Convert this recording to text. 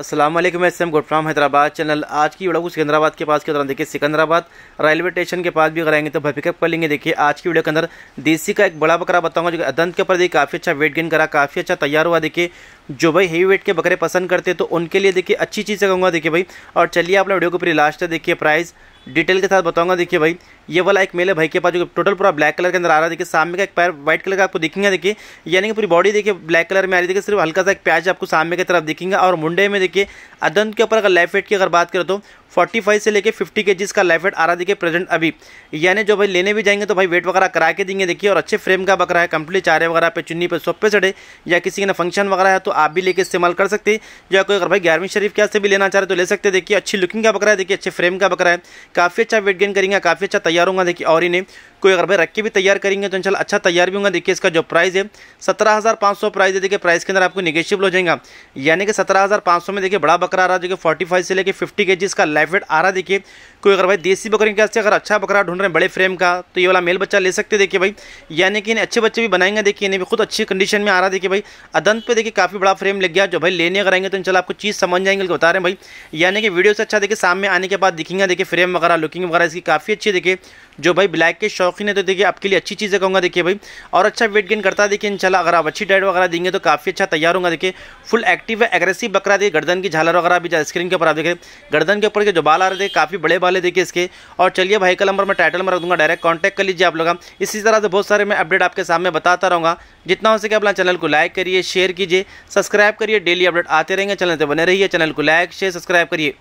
असलम मैं Sam from Hyderabad channel आज की वीडियो को सिकंदराबाद के पास के दौरान देखिए सिकंदराबाद रेलवे स्टेशन के पास भी अगर आएंगे तो भाई पिकअप कर लेंगे देखिए आज की वीडियो के अंदर देसी का एक बड़ा बकरा बताऊंगा जो अदंत के ऊपर देखिए काफ़ी अच्छा वेट गेन करा काफ़ी अच्छा तैयार हुआ देखिए जो भाई हेवी वेट के बकरे पसंद करते हैं तो उनके लिए देखिए अच्छी चीज़ से कहूँगा देखिए भाई और चलिए आप लोग वीडियो को पूरी लास्ट तक देखिए प्राइस डिटेल के साथ बताऊंगा देखिए भाई ये वाला एक मेल है भाई के पास जो टोटल पूरा ब्लैक कलर के अंदर आ रहा है देखिए सामने का एक पैर व्हाइट कलर का आपको दिखेंगे देखिए यानी कि पूरी बॉडी देखिए ब्लैक कलर में आ रही देखिए सिर्फ हल्का सा एक प्याज आपको सामने की तरफ दिखेंगे और मुंडे में देखिए अदन के ऊपर अगर लेफ्ट वेट की अगर बात करें तो 45 से लेके 50 के जिसका लाइफ वेट आ रहा देखिए प्रेजेंट अभी यानी जो भाई लेने भी जाएंगे तो भाई वेट वगैरह करा के देंगे देखिए और अच्छे फ्रेम का बकरा है कंप्लीट चारे वगैरह पे चुन्नी पे सोप पे चढ़े या किसी के ना फंक्शन वगैरह है तो आप भी लेके इस्तेमाल कर सकते हैं या कोई अगर भाई ग्यारहवीं शरीफ क्या से भी लेना चाह रहे तो ले सकते देखिए अच्छी लुकिंग का बकरा है देखिए अच्छे फ्रेम का बकरा है काफ़ी अच्छा वेट गेन करेंगे काफ़ी अच्छा तैयार होगा देखिए और इन्हें कोई अगर भाई रख के भी तैयार करेंगे तो इनशाला अच्छा तैयार भी होगा देखिए इसका जो प्राइस है सत्रह हज़ार पाँच सौ प्राइस है देखिए प्राइस के अंदर आपको निगेटिव हो जाएगा यानी कि सत्रह हज़ार पाँच सौ में देखिए बड़ा बकरा आ रहा है जो कि फोर्टी फाइव से लेकर फिफ्टी के जी इसका लाइफ वेट आ रहा देखिए कोई अगर भाई देसी बकरी के अगर अच्छा बकरा ढूंढ रहे हैं बड़े फ्रेम का तो ये वाला मेल बच्चा ले सकते देखिए भाई यानी कि इन्हें अच्छे बच्चे भी बनाएंगे देखिए इन्हें भी खुद अच्छी कंडीशन में आ रहा देखिए भाई अदंत पे देखिए काफ़ी बड़ा फ्रेम लग गया जो भाई लेने अगर आएंगे तो इंशाल्लाह आपको चीज़ समझ जाएंगे बता रहे हैं भाई यानी कि वीडियो से अच्छा देखिए सामने आने के बाद दिखेंगे देखिए फ्रेम वगैरह लुकिंग वगैरह इसकी काफ़ी अच्छी देखिए जो भाई ब्लैक के शो शौकीन है तो देखिए आपके लिए अच्छी चीज़ें कहूँगा देखिए भाई और अच्छा वेट गेन करता है देखिए इंशाल्लाह अगर आप अच्छी डाइट वगैरह देंगे तो काफ़ी अच्छा तैयार होगा देखिए फुल एक्टिव है एग्रेसिव बकरा देखिए गर्दन की झालर वगैरह भी स्क्रीन के ऊपर आप देखिए गर्दन के ऊपर के जो बाल आ रहे थे काफ़ी बड़े बाल है देखिए इसके और चलिए भाई का नंबर मैं टाइटल में रख दूँगा डायरेक्ट कॉन्टैक्ट कर लीजिए आप लोग इसी तरह से बहुत सारे मैं अपडेट आपके सामने बताता रहूँगा जितना हो सके अपना चैनल को लाइक करिए शेयर कीजिए सब्सक्राइब करिए डेली अपडेट आते रहेंगे चैनल से बने रहिए चैनल को लाइक शेयर सब्सक्राइब करिए